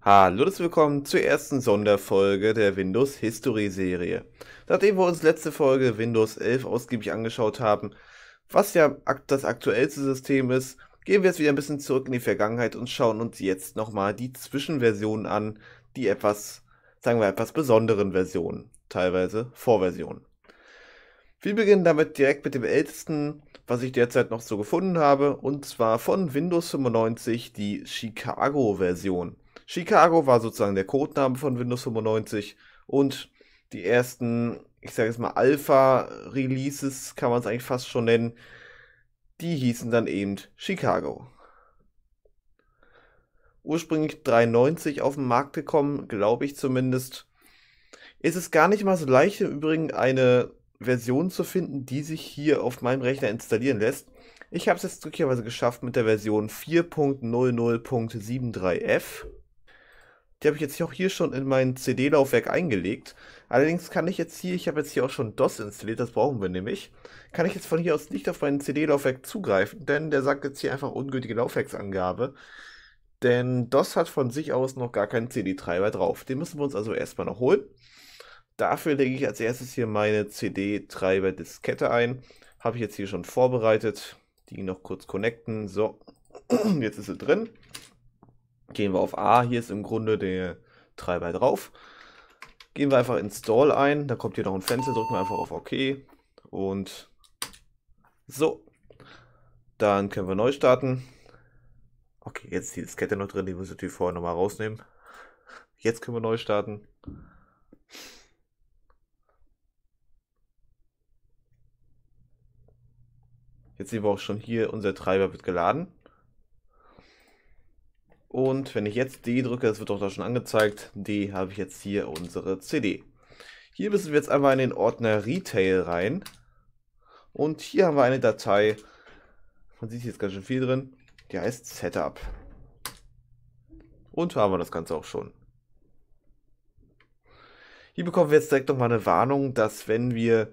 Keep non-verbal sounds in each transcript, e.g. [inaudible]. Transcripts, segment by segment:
Hallo und willkommen zur ersten Sonderfolge der Windows History Serie. Nachdem wir uns letzte Folge Windows 11 ausgiebig angeschaut haben, was ja das aktuellste System ist, gehen wir jetzt wieder ein bisschen zurück in die Vergangenheit und schauen uns jetzt nochmal die Zwischenversionen an, die etwas, sagen wir etwas besonderen Versionen, teilweise Vorversionen. Wir beginnen damit direkt mit dem ältesten, was ich derzeit noch so gefunden habe, und zwar von Windows 95 die Chicago-Version. Chicago war sozusagen der Codename von Windows 95 und die ersten, ich sage jetzt mal Alpha-Releases, kann man es eigentlich fast schon nennen, die hießen dann eben Chicago. Ursprünglich 93 auf den Markt gekommen, glaube ich zumindest. Ist es gar nicht mal so leicht, im Übrigen eine Version zu finden, die sich hier auf meinem Rechner installieren lässt. Ich habe es jetzt glücklicherweise geschafft mit der Version 4.00.73f. Die habe ich jetzt auch hier schon in mein CD-Laufwerk eingelegt. Allerdings kann ich jetzt hier, ich habe jetzt hier auch schon DOS installiert, das brauchen wir nämlich, kann ich jetzt von hier aus nicht auf mein CD-Laufwerk zugreifen, denn der sagt jetzt hier einfach ungültige Laufwerksangabe. Denn DOS hat von sich aus noch gar keinen CD-Treiber drauf. Den müssen wir uns also erstmal noch holen. Dafür lege ich als erstes hier meine CD-Treiber-Diskette ein. Habe ich jetzt hier schon vorbereitet. Die noch kurz connecten. So, [clears throat] jetzt ist sie drin. Gehen wir auf A, hier ist im Grunde der Treiber drauf. Gehen wir einfach Install ein, da kommt hier noch ein Fenster, drücken wir einfach auf OK und so. Dann können wir neu starten. Okay, jetzt ist die Diskette noch drin, die muss ich natürlich vorher nochmal rausnehmen. Jetzt können wir neu starten. Jetzt sehen wir auch schon hier, unser Treiber wird geladen. Und wenn ich jetzt D drücke, das wird auch da schon angezeigt, D habe ich jetzt hier unsere CD. Hier müssen wir jetzt einmal in den Ordner Retail rein. Und hier haben wir eine Datei, man sieht jetzt ganz schön viel drin, die heißt Setup. Und haben wir das Ganze auch schon. Hier bekommen wir jetzt direkt nochmal eine Warnung, dass wenn wir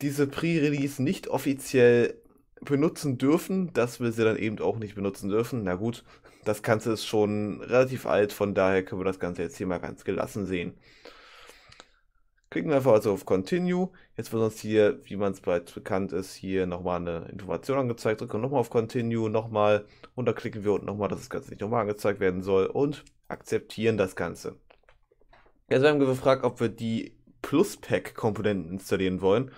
diese Pre-Release nicht offiziell benutzen dürfen, dass wir sie dann eben auch nicht benutzen dürfen. Na gut, das Ganze ist schon relativ alt, von daher können wir das Ganze jetzt hier mal ganz gelassen sehen. Klicken wir einfach also auf Continue. Jetzt wird uns hier, wie man es bereits bekannt ist, hier nochmal eine Information angezeigt. Drücken wir nochmal auf Continue, nochmal. Und da klicken wir unten nochmal, dass das Ganze nicht nochmal angezeigt werden soll. Und akzeptieren das Ganze. Jetzt haben wir gefragt, ob wir die Plus-Pack-Komponenten installieren wollen.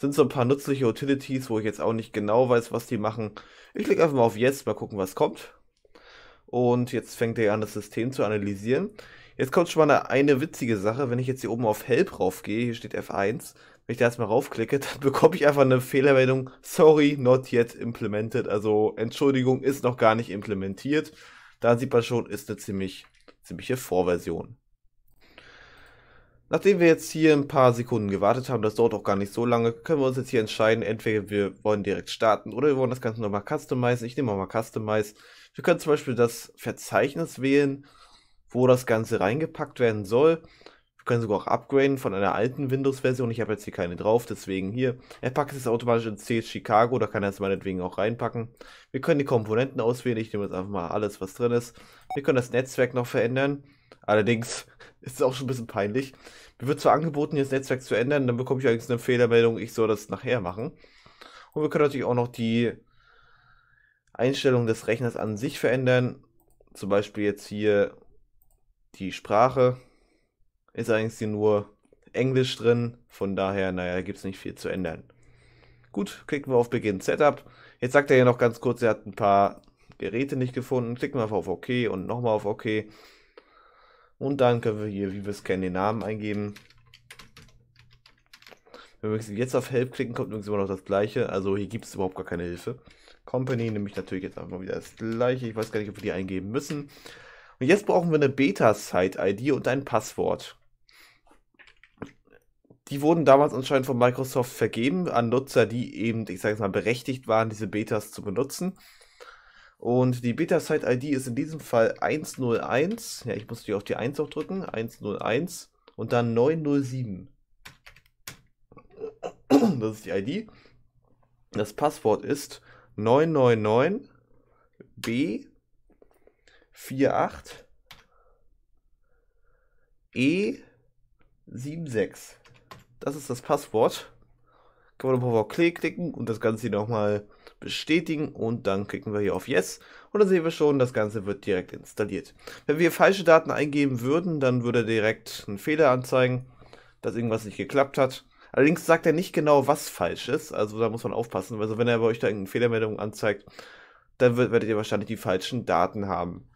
Sind so ein paar nützliche Utilities, wo ich jetzt auch nicht genau weiß, was die machen. Ich klicke einfach mal auf Jetzt, mal gucken, was kommt. Und jetzt fängt er an, das System zu analysieren. Jetzt kommt schon mal eine, eine witzige Sache, wenn ich jetzt hier oben auf Help raufgehe, hier steht F1, wenn ich da erstmal raufklicke, [laughs] dann bekomme ich einfach eine Fehlermeldung, sorry, not yet implemented, also Entschuldigung, ist noch gar nicht implementiert. Da sieht man schon, ist eine ziemlich, ziemliche Vorversion. Nachdem wir jetzt hier ein paar Sekunden gewartet haben, das dauert auch gar nicht so lange, können wir uns jetzt hier entscheiden, entweder wir wollen direkt starten oder wir wollen das Ganze nochmal customizen. Ich nehme mal customize. Wir können zum Beispiel das Verzeichnis wählen, wo das Ganze reingepackt werden soll. Wir können sogar auch upgraden von einer alten Windows-Version. Ich habe jetzt hier keine drauf, deswegen hier. Er packt es automatisch in C Chicago, da kann er es meinetwegen auch reinpacken. Wir können die Komponenten auswählen. Ich nehme jetzt einfach mal alles, was drin ist. Wir können das Netzwerk noch verändern. Allerdings [laughs] ist es auch schon ein bisschen peinlich. Mir wird zwar angeboten, jetzt Netzwerk zu ändern, dann bekomme ich allerdings eine Fehlermeldung, ich soll das nachher machen. Und wir können natürlich auch noch die Einstellung des Rechners an sich verändern. Zum Beispiel jetzt hier die Sprache. Ist eigentlich hier nur Englisch drin. Von daher, naja, gibt es nicht viel zu ändern. Gut, klicken wir auf Beginn Setup. Jetzt sagt er ja noch ganz kurz, er hat ein paar Geräte nicht gefunden. Klicken wir auf OK und nochmal auf OK. Und dann können wir hier, wie wir es kennen, den Namen eingeben. Wenn wir jetzt auf Help klicken, kommt übrigens immer noch das gleiche. Also hier gibt es überhaupt gar keine Hilfe. Company nehme ich natürlich jetzt einfach mal wieder das gleiche. Ich weiß gar nicht, ob wir die eingeben müssen. Und jetzt brauchen wir eine Beta-Site-ID und ein Passwort. Die wurden damals anscheinend von Microsoft vergeben an Nutzer, die eben, ich sage es mal, berechtigt waren, diese Betas zu benutzen. Und die betasite id ist in diesem Fall 101. Ja, ich muss die auf die 1 auch drücken. 101 und dann 907. Das ist die ID. Das Passwort ist 999 B 48 E 76. Das ist das Passwort kann man nochmal auf Play klicken und das Ganze hier nochmal bestätigen und dann klicken wir hier auf Yes und dann sehen wir schon, das Ganze wird direkt installiert. Wenn wir falsche Daten eingeben würden, dann würde er direkt einen Fehler anzeigen, dass irgendwas nicht geklappt hat. Allerdings sagt er nicht genau, was falsch ist, also da muss man aufpassen. Also wenn er bei euch da eine Fehlermeldung anzeigt, dann wird, werdet ihr wahrscheinlich die falschen Daten haben.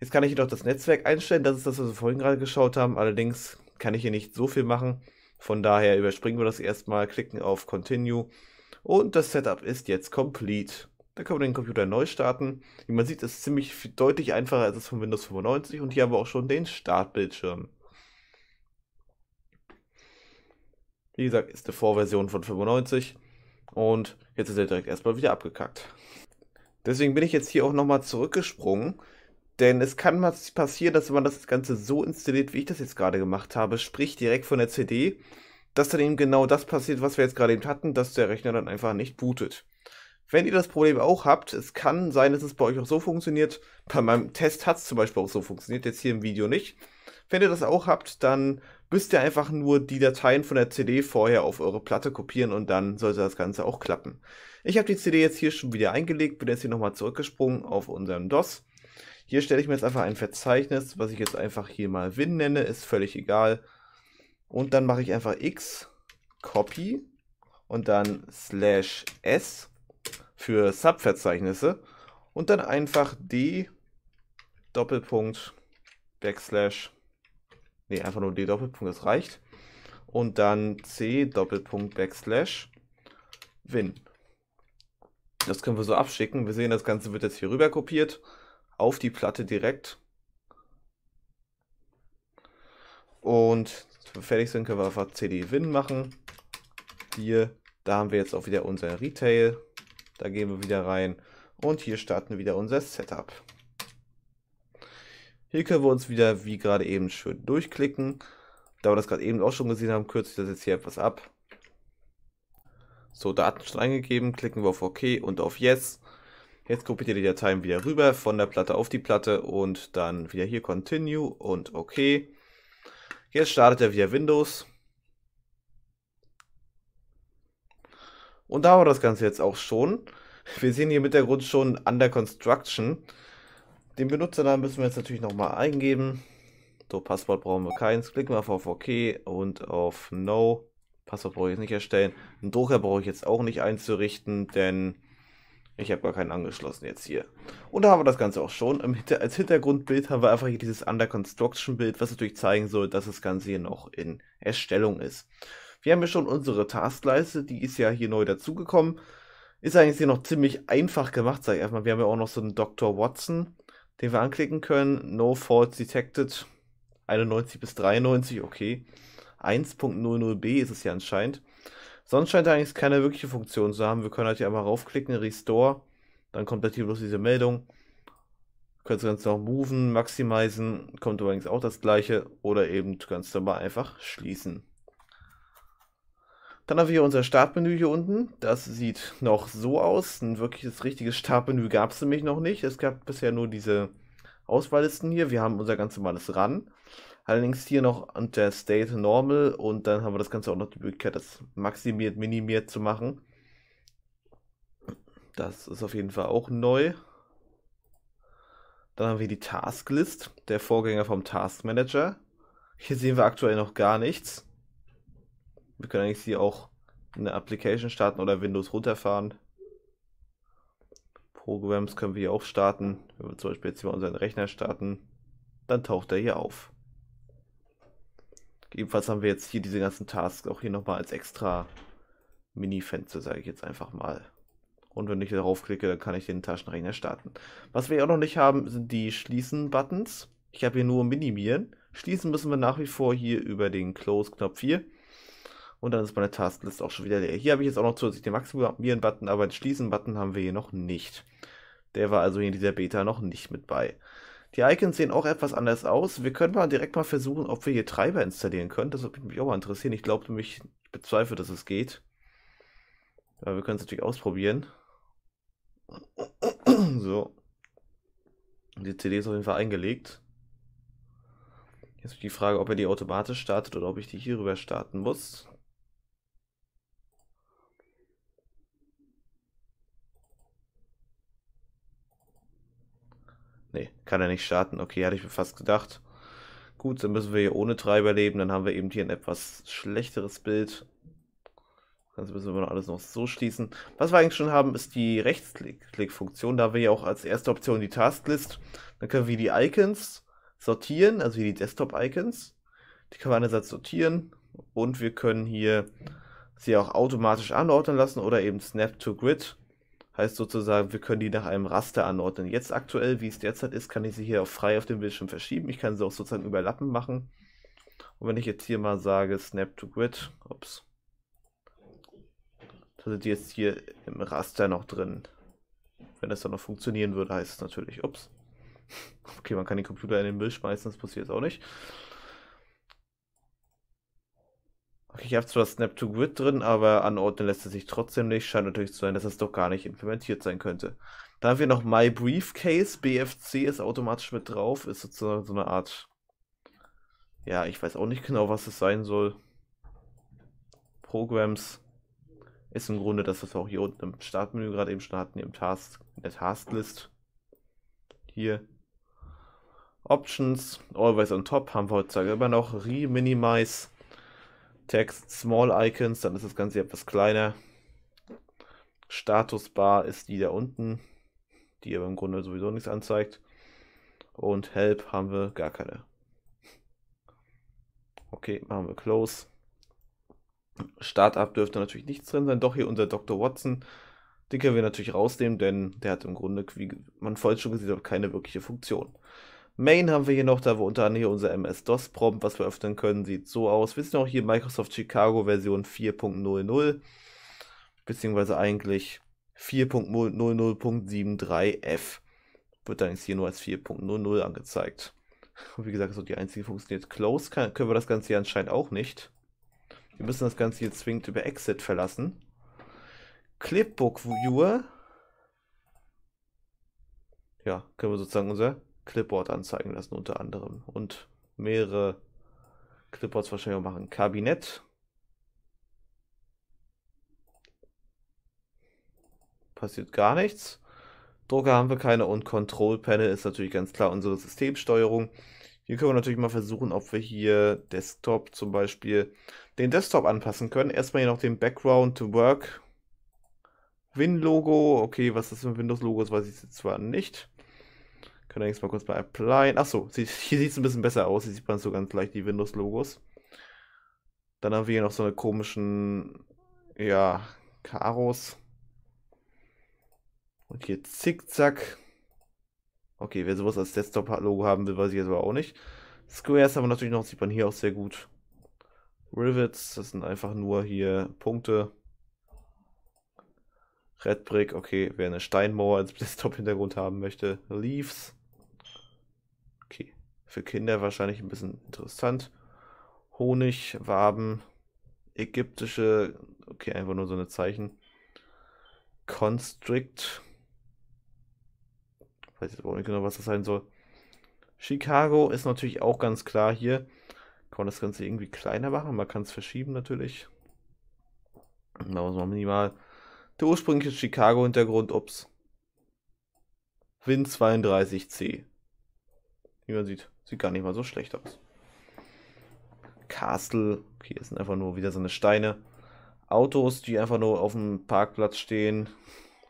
Jetzt kann ich hier noch das Netzwerk einstellen, das ist das, was wir vorhin gerade geschaut haben. Allerdings kann ich hier nicht so viel machen. Von daher überspringen wir das erstmal, klicken auf Continue und das Setup ist jetzt complete. Da können wir den Computer neu starten. Wie man sieht, ist es ziemlich deutlich einfacher als es von Windows 95 und hier haben wir auch schon den Startbildschirm. Wie gesagt, ist eine Vorversion von 95 und jetzt ist er direkt erstmal wieder abgekackt. Deswegen bin ich jetzt hier auch nochmal zurückgesprungen denn es kann mal passieren, dass man das Ganze so installiert, wie ich das jetzt gerade gemacht habe, sprich direkt von der CD, dass dann eben genau das passiert, was wir jetzt gerade eben hatten, dass der Rechner dann einfach nicht bootet. Wenn ihr das Problem auch habt, es kann sein, dass es bei euch auch so funktioniert. Bei meinem Test hat es zum Beispiel auch so funktioniert, jetzt hier im Video nicht. Wenn ihr das auch habt, dann müsst ihr einfach nur die Dateien von der CD vorher auf eure Platte kopieren und dann sollte das Ganze auch klappen. Ich habe die CD jetzt hier schon wieder eingelegt, bin jetzt hier nochmal zurückgesprungen auf unseren DOS hier stelle ich mir jetzt einfach ein Verzeichnis, was ich jetzt einfach hier mal win nenne, ist völlig egal. Und dann mache ich einfach x, copy und dann slash s für Subverzeichnisse und dann einfach d Doppelpunkt backslash, nee, einfach nur d Doppelpunkt, das reicht. Und dann c Doppelpunkt backslash win. Das können wir so abschicken. Wir sehen, das Ganze wird jetzt hier rüber kopiert auf die Platte direkt. Und wir fertig sind, können wir einfach cd-win machen. Hier, da haben wir jetzt auch wieder unser Retail. Da gehen wir wieder rein und hier starten wir wieder unser Setup. Hier können wir uns wieder, wie gerade eben, schön durchklicken. Da wir das gerade eben auch schon gesehen haben, kürze ich das jetzt hier etwas ab. So, Daten schon eingegeben, klicken wir auf OK und auf Yes. Jetzt kopiert ihr die Dateien wieder rüber von der Platte auf die Platte und dann wieder hier Continue und OK. Jetzt startet er wieder Windows. Und da war das Ganze jetzt auch schon. Wir sehen hier im Hintergrund schon Under Construction. Den Benutzernamen müssen wir jetzt natürlich nochmal eingeben. So, Passwort brauchen wir keins. Klicken wir auf, auf OK und auf No. Passwort brauche ich jetzt nicht erstellen. Einen Drucker brauche ich jetzt auch nicht einzurichten, denn ich habe gar keinen angeschlossen jetzt hier. Und da haben wir das Ganze auch schon. Hinter als Hintergrundbild haben wir einfach hier dieses Under Construction Bild, was natürlich zeigen soll, dass das Ganze hier noch in Erstellung ist. Wir haben hier schon unsere Taskleiste, die ist ja hier neu dazugekommen. Ist eigentlich hier noch ziemlich einfach gemacht, sage ich erstmal. Wir haben ja auch noch so einen Dr. Watson, den wir anklicken können. No Faults Detected. 91 bis 93, okay. 1.00b ist es ja anscheinend. Sonst scheint er eigentlich keine wirkliche Funktion zu haben. Wir können halt hier einmal raufklicken, Restore. Dann kommt halt hier bloß diese Meldung. Kannst du ganz noch moven, maximizen, kommt übrigens auch das gleiche. Oder eben ganz normal einfach schließen. Dann haben wir hier unser Startmenü hier unten. Das sieht noch so aus. Ein wirkliches richtiges Startmenü gab es nämlich noch nicht. Es gab bisher nur diese Auswahllisten hier. Wir haben unser ganz normales RAN. Allerdings hier noch unter State Normal und dann haben wir das Ganze auch noch die Möglichkeit, das maximiert, minimiert zu machen. Das ist auf jeden Fall auch neu. Dann haben wir die Tasklist, der Vorgänger vom Task Manager. Hier sehen wir aktuell noch gar nichts. Wir können eigentlich hier auch eine Application starten oder Windows runterfahren. Programs können wir hier auch starten. Wenn wir zum Beispiel jetzt hier mal unseren Rechner starten, dann taucht er hier auf. Ebenfalls haben wir jetzt hier diese ganzen Tasks auch hier nochmal als extra Mini-Fenster, sage ich jetzt einfach mal. Und wenn ich darauf klicke, dann kann ich den Taschenrechner starten. Was wir auch noch nicht haben, sind die Schließen-Buttons. Ich habe hier nur Minimieren. Schließen müssen wir nach wie vor hier über den Close-Knopf hier. Und dann ist meine Tasklist auch schon wieder leer. Hier habe ich jetzt auch noch zusätzlich den Maximieren-Button, aber den Schließen-Button haben wir hier noch nicht. Der war also in dieser Beta noch nicht mit bei. Die Icons sehen auch etwas anders aus. Wir können mal direkt mal versuchen, ob wir hier Treiber installieren können. Das würde mich auch mal interessieren. Ich glaube nämlich, ich bezweifle, dass es geht. Aber wir können es natürlich ausprobieren. [clears throat] So. Die CD ist auf jeden Fall eingelegt. Jetzt ist die Frage, ob er die automatisch startet oder ob ich die hier rüber starten muss. Kann er nicht starten. Okay, hatte ich mir fast gedacht. Gut, dann müssen wir hier ohne Treiber leben. Dann haben wir eben hier ein etwas schlechteres Bild. Das müssen wir noch alles noch so schließen. Was wir eigentlich schon haben, ist die Rechtsklick-Funktion. Da haben wir ja auch als erste Option die Tasklist. Dann können wir die Icons sortieren, also die Desktop-Icons. Die können wir einerseits sortieren und wir können hier sie auch automatisch anordnen lassen oder eben Snap to Grid. Heißt sozusagen, wir können die nach einem Raster anordnen. Jetzt aktuell, wie es derzeit ist, kann ich sie hier auf frei auf dem Bildschirm verschieben. Ich kann sie auch sozusagen überlappen machen. Und wenn ich jetzt hier mal sage Snap to Grid, ups, da sind die jetzt hier im Raster noch drin. Wenn das dann noch funktionieren würde, heißt es natürlich, ups. [laughs] Okay, man kann den Computer in den Müll schmeißen, das passiert jetzt auch nicht. Okay, ich habe zwar Snap to Grid drin, aber anordnen lässt es sich trotzdem nicht. Scheint natürlich zu sein, dass es doch gar nicht implementiert sein könnte. Da haben wir noch My Briefcase. BFC ist automatisch mit drauf. Ist sozusagen so eine Art. Ja, ich weiß auch nicht genau, was es sein soll. Programs ist im Grunde das, was wir auch hier unten im Startmenü gerade eben schon hatten, im Task, in der Tasklist. Hier. Options, Always on Top haben wir heutzutage immer noch. Re-Minimize Text Small Icons, dann ist das Ganze etwas kleiner. Statusbar ist die da unten, die aber im Grunde sowieso nichts anzeigt. Und Help haben wir gar keine. Okay, machen wir Close. Startup dürfte natürlich nichts drin sein. Doch hier unser Dr. Watson. Den können wir natürlich rausnehmen, denn der hat im Grunde, wie man vorhin schon gesehen hat, keine wirkliche Funktion. Main haben wir hier noch, da wir unter anderem hier unser MS-DOS-Prompt, was wir öffnen können, sieht so aus. Wir sind auch hier Microsoft Chicago Version 4.00, beziehungsweise eigentlich 4.00.73f. Wird dann jetzt hier nur als 4.00 angezeigt. Und wie gesagt, so die einzige funktioniert. Close kann, können wir das Ganze hier anscheinend auch nicht. Wir müssen das Ganze hier zwingend über Exit verlassen. Clipbook Viewer. Ja, können wir sozusagen unser Clipboard anzeigen lassen unter anderem und mehrere Clipboards wahrscheinlich auch machen. Kabinett. Passiert gar nichts. Drucker haben wir keine und Control Panel ist natürlich ganz klar unsere Systemsteuerung. Hier können wir natürlich mal versuchen, ob wir hier Desktop zum Beispiel den Desktop anpassen können. Erstmal hier noch den Background to Work Win-Logo. Okay, was das für ein Windows-Logo ist, weiß ich jetzt zwar nicht. Können wir jetzt mal kurz bei Applyen. Achso, hier sieht es ein bisschen besser aus. Hier sieht man so ganz leicht die Windows-Logos. Dann haben wir hier noch so eine komischen, ja, Karos. Und hier Zickzack. Okay, wer sowas als Desktop-Logo haben will, weiß ich jetzt aber auch nicht. Squares haben wir natürlich noch, sieht man hier auch sehr gut. Rivets, das sind einfach nur hier Punkte. Red Brick, okay, wer eine Steinmauer als [laughs] Desktop-Hintergrund haben möchte. Leaves. Für Kinder wahrscheinlich ein bisschen interessant. Honig, Waben, ägyptische, okay, einfach nur so eine Zeichen. Constrict. Ich weiß jetzt auch nicht genau, was das sein soll. Chicago ist natürlich auch ganz klar hier. Kann man das Ganze irgendwie kleiner machen? Man kann es verschieben natürlich. Da muss man minimal. Der ursprüngliche Chicago-Hintergrund, ups. Win 32C. Wie man sieht. Sieht gar nicht mal so schlecht aus. Castle. Okay, es sind einfach nur wieder so eine Steine. Autos, die einfach nur auf dem Parkplatz stehen.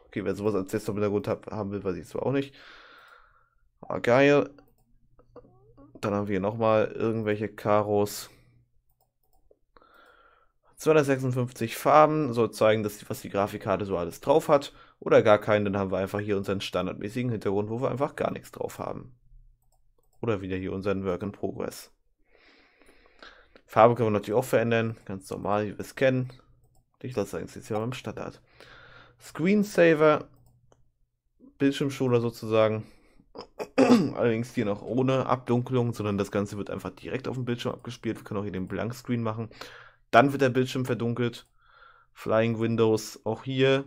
Okay, wer sowas als Desktop-Hintergrund haben will, weiß ich zwar auch nicht. Aber ah, geil. Dann haben wir hier nochmal irgendwelche Karos. 256 Farben soll zeigen, dass, was die Grafikkarte so alles drauf hat. Oder gar keinen, dann haben wir einfach hier unseren standardmäßigen Hintergrund, wo wir einfach gar nichts drauf haben. Oder wieder hier unseren Work in Progress. Farbe können wir natürlich auch verändern, ganz normal, wie wir es kennen. Ich lasse es jetzt hier mal beim Standard. Screensaver, Bildschirmschoner sozusagen. [clears throat] Allerdings hier noch ohne Abdunkelung, sondern das Ganze wird einfach direkt auf dem Bildschirm abgespielt. Wir können auch hier den Blankscreen machen. Dann wird der Bildschirm verdunkelt. Flying Windows, auch hier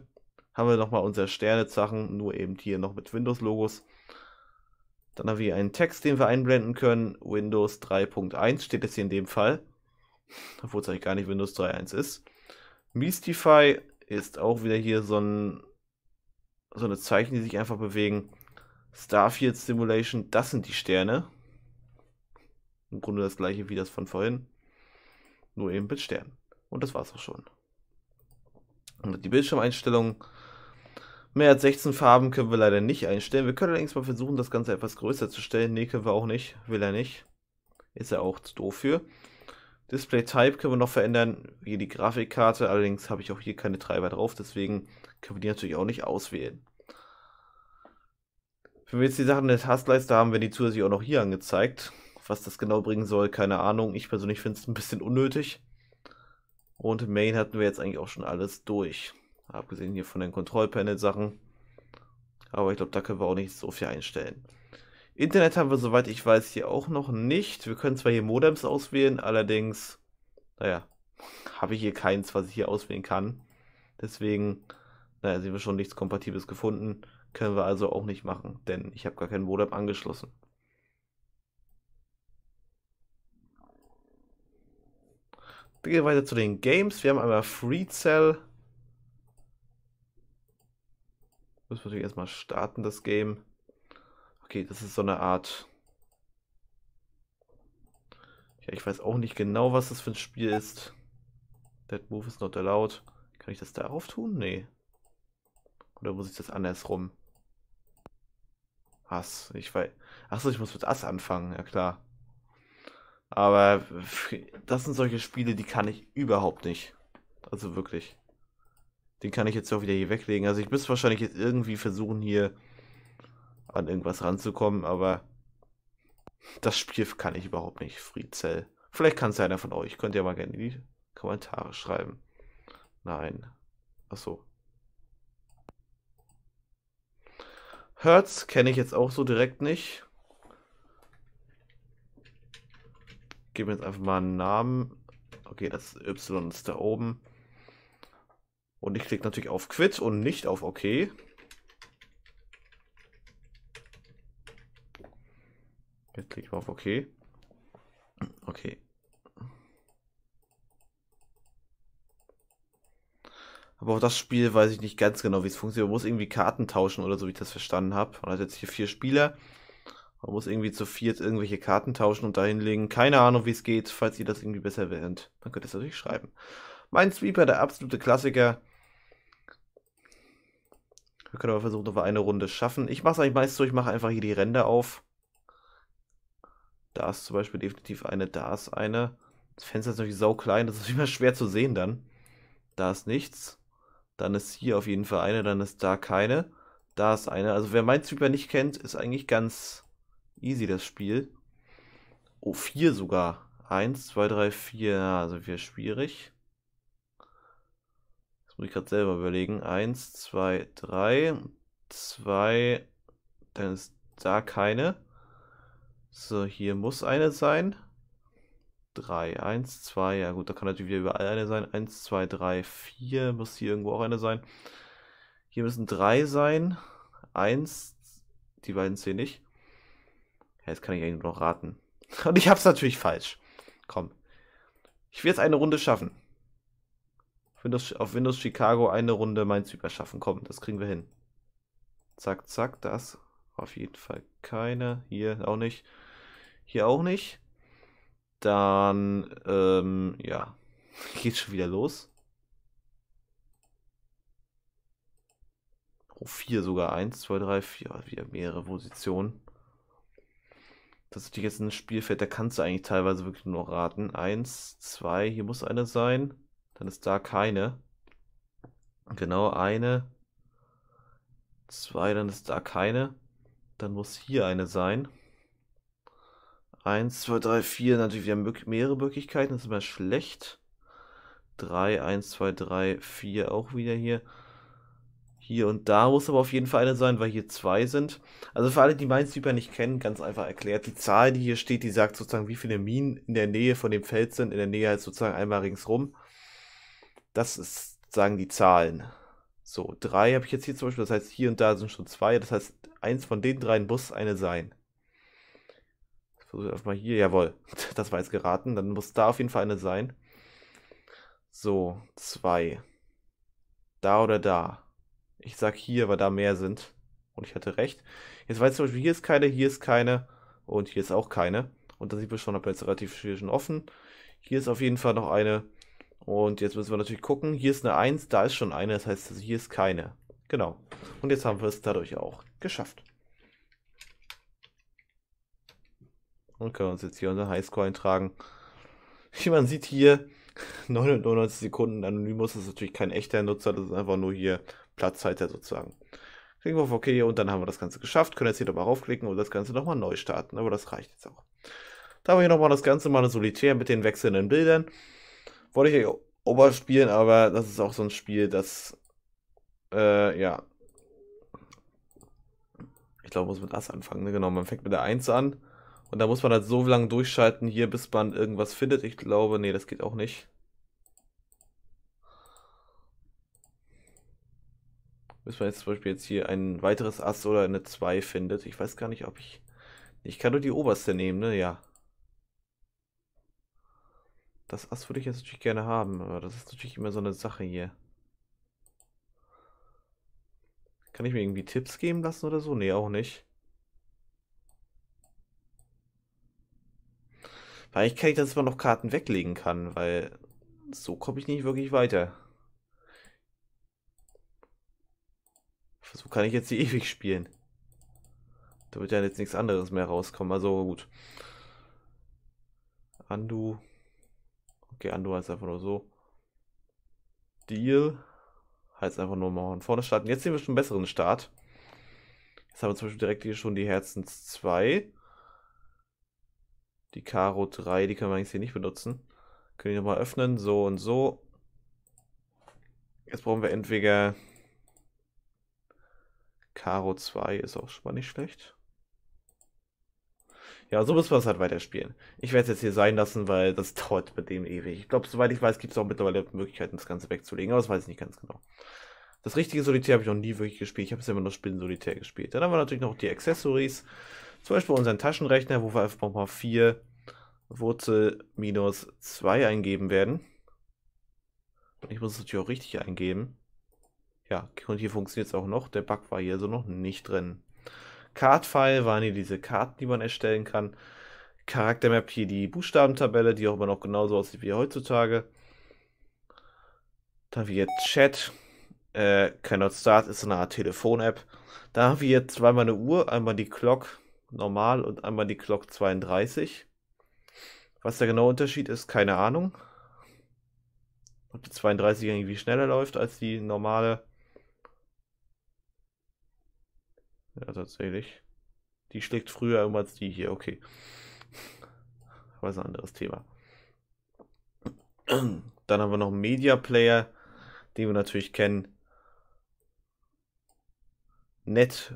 haben wir nochmal unsere Sterne-Sachen, nur eben hier noch mit Windows-Logos. Dann haben wir einen Text, den wir einblenden können. Windows 3.1 steht jetzt hier in dem Fall. Obwohl es eigentlich gar nicht Windows 3.1 ist. Mystify ist auch wieder hier so, ein, so eine Zeichen, die sich einfach bewegen. Starfield Simulation, das sind die Sterne. Im Grunde das gleiche wie das von vorhin. Nur eben mit Sternen. Und das war's auch schon. Und die Bildschirmeinstellungen Mehr als 16 Farben können wir leider nicht einstellen. Wir können allerdings mal versuchen, das Ganze etwas größer zu stellen. Ne, können wir auch nicht. Will er nicht. Ist er auch zu doof für. Display Type können wir noch verändern. Hier die Grafikkarte. Allerdings habe ich auch hier keine Treiber drauf. Deswegen können wir die natürlich auch nicht auswählen. Wenn wir jetzt die Sachen in der Taskleiste haben, werden die zusätzlich auch noch hier angezeigt. Was das genau bringen soll, keine Ahnung. Ich persönlich finde es ein bisschen unnötig. Und Main hatten wir jetzt eigentlich auch schon alles durch. Abgesehen hier von den Kontrollpanel-Sachen. Aber ich glaube, da können wir auch nicht so viel einstellen. Internet haben wir, soweit ich weiß, hier auch noch nicht. Wir können zwar hier Modems auswählen, allerdings, naja, habe ich hier keins, was ich hier auswählen kann. Deswegen, naja, sehen wir schon nichts Kompatibles gefunden. Können wir also auch nicht machen, denn ich habe gar kein Modem angeschlossen. Wir gehen weiter zu den Games. Wir haben einmal Free Cell, Müssen wir natürlich erstmal starten, das Game. Okay, das ist so eine Art... Ja, ich weiß auch nicht genau, was das für ein Spiel ist. That move is not allowed. Kann ich das darauf tun? Nee. Oder muss ich das andersrum? Ass, ich weiß. Achso, ich muss mit Ass anfangen, ja klar. Aber das sind solche Spiele, die kann ich überhaupt nicht. Also wirklich. Den kann ich jetzt auch wieder hier weglegen. Also ich müsste wahrscheinlich jetzt irgendwie versuchen, hier an irgendwas ranzukommen, aber das Spiel kann ich überhaupt nicht, Friedzell. Vielleicht kann es einer von euch. Könnt ihr mal gerne in die Kommentare schreiben. Nein. Achso. Hertz kenne ich jetzt auch so direkt nicht. Geben wir jetzt einfach mal einen Namen. Okay, das Y ist da oben. Und ich klicke natürlich auf Quit und nicht auf OK. Jetzt klicke ich mal auf OK. Okay. Aber auch das Spiel weiß ich nicht ganz genau, wie es funktioniert. Man muss irgendwie Karten tauschen oder so, wie ich das verstanden habe. Man hat jetzt hier vier Spieler. Man muss irgendwie zu viert irgendwelche Karten tauschen und dahinlegen. Keine Ahnung, wie es geht. Falls ihr das irgendwie besser wähnt, dann könnt ihr es natürlich schreiben. Mein Sweeper, der absolute Klassiker. Wir können aber versuchen, ob wir eine Runde schaffen. Ich mache es eigentlich meist so, ich mache einfach hier die Ränder auf. Da ist zum Beispiel definitiv eine, da ist eine. Das Fenster ist natürlich sau klein, das ist [laughs] immer schwer zu sehen dann. Da ist nichts. Dann ist hier auf jeden Fall eine, dann ist da keine. Da ist eine. Also wer mein Streamer nicht kennt, ist eigentlich ganz easy das Spiel. Oh, vier sogar. Eins, zwei, drei, vier. Ja, ah, also wir schwierig muss ich gerade selber überlegen. Eins, zwei, drei. Zwei. Dann ist da keine. So, hier muss eine sein. Drei. Eins, zwei. Ja gut, da kann natürlich wieder überall eine sein. Eins, zwei, drei, vier. Muss hier irgendwo auch eine sein. Hier müssen drei sein. Eins. Die beiden zählen nicht. Ja, jetzt kann ich eigentlich nur noch raten. [laughs] Und ich hab's natürlich falsch. Komm. Ich will jetzt eine Runde schaffen. Windows, auf Windows Chicago eine Runde Mainz überschaffen. Komm, das kriegen wir hin. Zack, zack, das. Auf jeden Fall keine. Hier auch nicht. Hier auch nicht. Dann, ähm, ja. [laughs] Geht schon wieder los. Oh, vier sogar. Eins, zwei, drei, vier. Oh, wieder mehrere Positionen. Das ist natürlich jetzt ein Spielfeld, da kannst du eigentlich teilweise wirklich nur raten. Eins, zwei, hier muss eine sein. Dann ist da keine. Genau, eine. Zwei, dann ist da keine. Dann muss hier eine sein. Eins, zwei, drei, vier. Natürlich, wir haben mehrere Möglichkeiten. Das ist immer schlecht. Drei, eins, zwei, drei, vier auch wieder hier. Hier und da muss aber auf jeden Fall eine sein, weil hier zwei sind. Also für alle, die Minesweeper nicht kennen, ganz einfach erklärt. Die Zahl, die hier steht, die sagt sozusagen, wie viele Minen in der Nähe von dem Feld sind. In der Nähe halt sozusagen einmal ringsrum. Das ist, sagen die Zahlen. So, drei habe ich jetzt hier zum Beispiel, das heißt, hier und da sind schon zwei, das heißt, eins von den dreien muss eine sein. Ich versuche erstmal hier, jawohl, [laughs] das war jetzt geraten, dann muss da auf jeden Fall eine sein. So, zwei. Da oder da. Ich sag hier, weil da mehr sind. Und ich hatte recht. Jetzt weiß ich zum Beispiel, hier ist keine, hier ist keine und hier ist auch keine. Und da sieht man schon, habe jetzt relativ schwierig und offen. Hier ist auf jeden Fall noch eine. Und jetzt müssen wir natürlich gucken, hier ist eine 1, da ist schon eine, das heißt, also hier ist keine. Genau. Und jetzt haben wir es dadurch auch geschafft. Und können uns jetzt hier unseren Highscore eintragen. Wie man sieht hier, 99 [laughs] Sekunden Anonymous ist natürlich kein echter Nutzer, das ist einfach nur hier Platzhalter sozusagen. Klicken wir auf OK und dann haben wir das Ganze geschafft. Können jetzt hier nochmal raufklicken und das Ganze nochmal neu starten, aber das reicht jetzt auch. Da haben wir hier nochmal das Ganze mal solitär mit den wechselnden Bildern wollte ich Ober spielen, aber das ist auch so ein Spiel, das, äh, ja. Ich glaube, muss mit Ass anfangen, ne? Genau, man fängt mit der 1 an. Und da muss man halt so lange durchschalten hier, bis man irgendwas findet. Ich glaube, nee, das geht auch nicht. Bis man jetzt zum Beispiel jetzt hier ein weiteres Ass oder eine 2 findet. Ich weiß gar nicht, ob ich... Ich kann nur die oberste nehmen, ne? Ja. Das Ass würde ich jetzt natürlich gerne haben, aber das ist natürlich immer so eine Sache hier. Kann ich mir irgendwie Tipps geben lassen oder so? Nee, auch nicht. Weil ich kenne ich, dass man noch Karten weglegen kann, weil so komme ich nicht wirklich weiter. So kann ich jetzt die [laughs] ewig spielen. Da wird ja jetzt nichts anderes mehr rauskommen. Also gut. Andu. Okay, Andor heißt einfach nur so. Deal heißt einfach nur mal vorne starten. Jetzt sehen wir schon einen besseren Start. Jetzt haben wir zum Beispiel direkt hier schon die Herzens 2. Die Karo 3, die können wir eigentlich hier nicht benutzen. Können wir nochmal öffnen, so und so. Jetzt brauchen wir entweder Karo 2, ist auch schon mal nicht schlecht. Ja, so müssen wir es halt weiterspielen. Ich werde es jetzt hier sein lassen, weil das [laughs] dauert mit dem ewig. Ich glaube, soweit ich weiß, gibt es auch mittlerweile Möglichkeiten, das Ganze wegzulegen, aber das weiß ich nicht ganz genau. Das richtige Solitär habe ich noch nie wirklich gespielt. Ich habe es immer nur Spinnen-Solitär gespielt. Dann haben wir natürlich noch die Accessories. Zum Beispiel unseren Taschenrechner, wo wir einfach mal 4 Wurzel minus 2 eingeben werden. Und ich muss es natürlich auch richtig eingeben. Ja, und hier funktioniert es auch noch. Der Bug war hier so also noch nicht drin. Card-File waren hier diese Karten, die man erstellen kann. Charaktermap hier die Buchstabentabelle, die auch immer noch genauso aussieht wie heutzutage. Dann haben wir Chat. Äh, Cannot Start ist eine Art Telefon-App. Da haben wir jetzt zweimal eine Uhr, einmal die Clock normal und einmal die Clock 32. Was der genaue Unterschied ist, keine Ahnung. Ob die 32 irgendwie schneller läuft als die normale Ja, tatsächlich. Die schlägt früher immer als die hier, okay. Aber ist ein anderes Thema. Dann haben wir noch einen Media Player, den wir natürlich kennen. Net.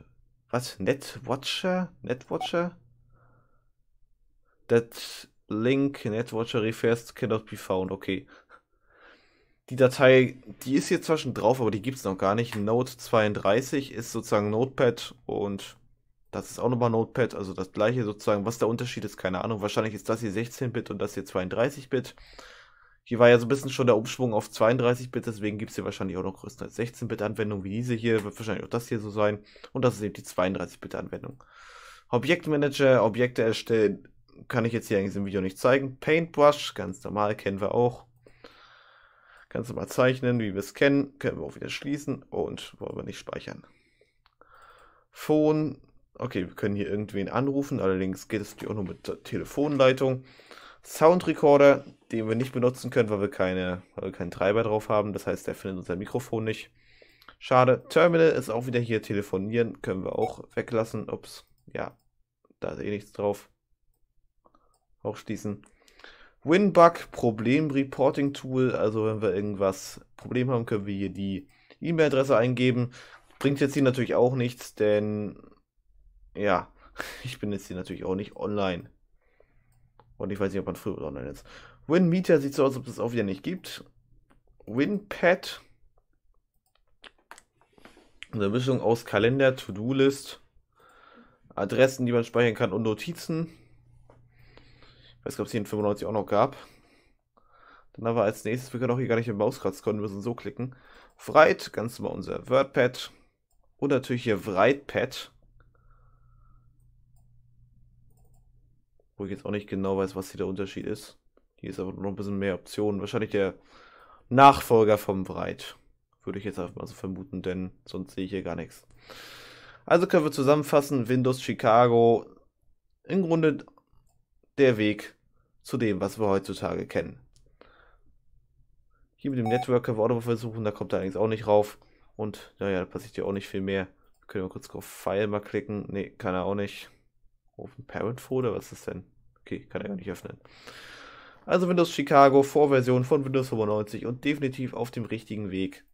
Was? Netwatcher? Netwatcher? That link Netwatcher refers cannot be found. Okay die Datei, die ist hier zwar schon drauf, aber die gibt es noch gar nicht. Node 32 ist sozusagen Notepad und das ist auch nochmal Notepad, also das gleiche sozusagen. Was der Unterschied ist, keine Ahnung. Wahrscheinlich ist das hier 16-Bit und das hier 32-Bit. Hier war ja so ein bisschen schon der Umschwung auf 32-Bit, deswegen gibt es hier wahrscheinlich auch noch größere 16-Bit-Anwendungen wie diese hier, wird wahrscheinlich auch das hier so sein. Und das ist eben die 32-Bit-Anwendung. Objektmanager, Objekte erstellen, kann ich jetzt hier eigentlich im Video nicht zeigen. Paintbrush, ganz normal, kennen wir auch. Kannst du mal zeichnen, wie wir es kennen. Können wir auch wieder schließen und wollen wir nicht speichern. Phone. Okay, wir können hier irgendwen anrufen, allerdings geht es auch nur mit der Telefonleitung. Recorder, den wir nicht benutzen können, weil wir, keine, weil wir keinen Treiber drauf haben. Das heißt, der findet unser Mikrofon nicht. Schade. Terminal ist auch wieder hier. Telefonieren können wir auch weglassen. Ups, ja, da ist eh nichts drauf. Auch schließen. Winbug, Problem-Reporting-Tool. Also wenn wir irgendwas Problem haben, können wir hier die E-Mail-Adresse eingeben. Bringt jetzt hier natürlich auch nichts, denn ja, [laughs] ich bin jetzt hier natürlich auch nicht online. Und ich weiß nicht, ob man früher online ist. WinMeter sieht so aus, als ob es auch wieder nicht gibt. WinPad. Eine Mischung aus Kalender, To-Do-List, Adressen, die man speichern kann und Notizen weiß nicht, ob es in 95 auch noch gab. Dann aber als nächstes, wir können auch hier gar nicht mit Mauskratz können, müssen so klicken. Freit, ganz mal unser WordPad. Und natürlich hier WritePad. Wo ich jetzt auch nicht genau weiß, was hier der Unterschied ist. Hier ist aber noch ein bisschen mehr Optionen. Wahrscheinlich der Nachfolger vom Breit. Würde ich jetzt einfach mal so vermuten, denn sonst sehe ich hier gar nichts. Also können wir zusammenfassen, Windows Chicago, im Grunde der Weg zu dem, was wir heutzutage kennen. Hier mit dem Networker wir auch nochmal versuchen, da kommt er allerdings auch nicht rauf. Und naja, da passiert ja auch nicht viel mehr. können wir kurz auf File mal klicken. Ne, kann er auch nicht. Open Parent Folder, was ist denn? Okay, kann er gar nicht öffnen. Also Windows Chicago, Vorversion von Windows 95 und definitiv auf dem richtigen Weg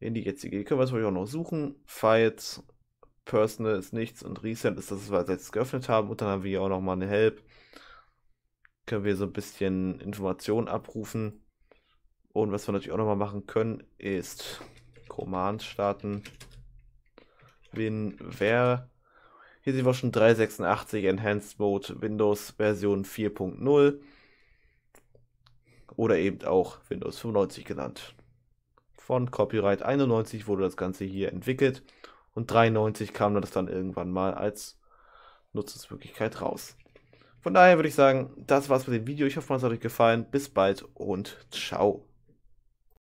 in die jetzige. Die können wir natürlich auch noch suchen. Files, Personal ist nichts und Reset ist das, was wir jetzt geöffnet haben. Und dann haben wir hier auch nochmal eine Help können wir so ein bisschen Informationen abrufen. Und was wir natürlich auch nochmal machen können, ist Command starten. Win, wer. Hier sehen wir schon 386 Enhanced Mode Windows Version 4.0 oder eben auch Windows 95 genannt. Von Copyright 91 wurde das Ganze hier entwickelt und 93 kam das dann irgendwann mal als Nutzungsmöglichkeit raus. Von daher würde ich sagen, das war's mit dem Video. Ich hoffe, es hat euch gefallen. Bis bald und ciao.